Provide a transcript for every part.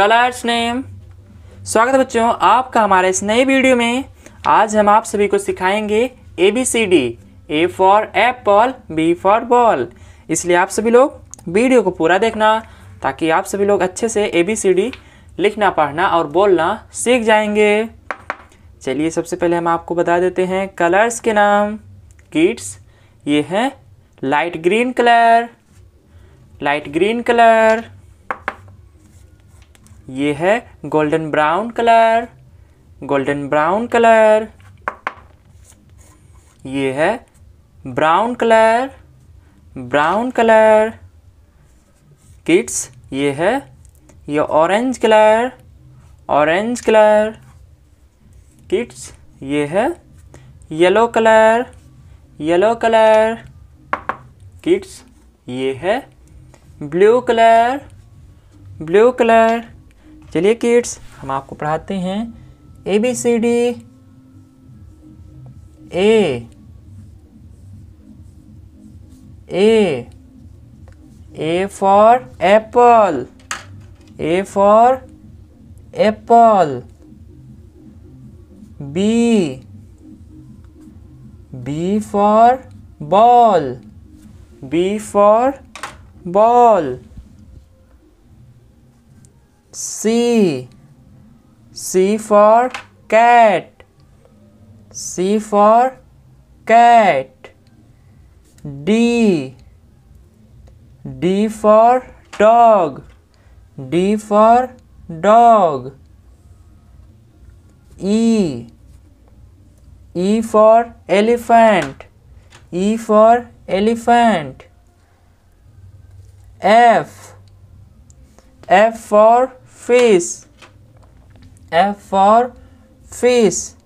Colours name स्वागत है बच्चों आपका हमारे इस नए वीडियो में आज हम आप सभी को सिखाएंगे A B C D A for apple B for ball इसलिए आप सभी लोग वीडियो को पूरा देखना ताकि आप सभी लोग अच्छे से ए बी सी डी लिखना पढ़ना और बोलना सीख जाएंगे चलिए सबसे पहले हम आपको बता देते हैं कलर्स के नाम किड्स ये हैं light green colour light green colour ये है golden brown colour golden brown colour ये है brown colour brown colour kids ये है ये orange colour orange colour kids ये है yellow colour yellow colour kids ये है ब्लू कलर ब्लू कलर चलिए किड्स हम आपको पढ़ाते हैं A B C D A A A for apple A for apple B B for ball B for ball C. C for cat. C for cat. D. D for dog. D for dog. E. E for elephant. E for elephant. F. F for face F for face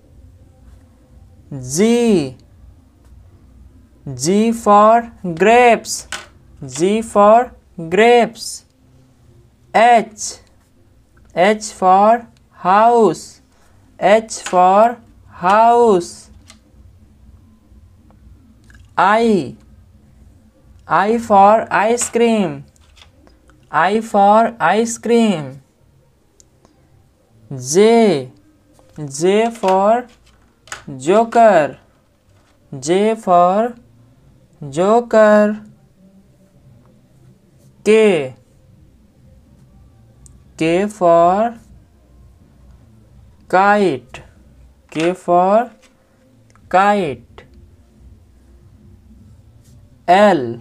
G G for grapes G for grapes H H for house H for house I I for ice cream I for ice cream J J for joker J for joker K K for kite K for kite L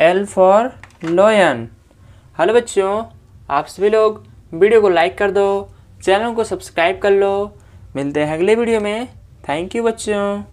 L for lion hello बच्चों आप सभी लोग video को like कर दो channel को subscribe कर लो मिलते हैं अगले वीडियो में थैंक यू बच्चों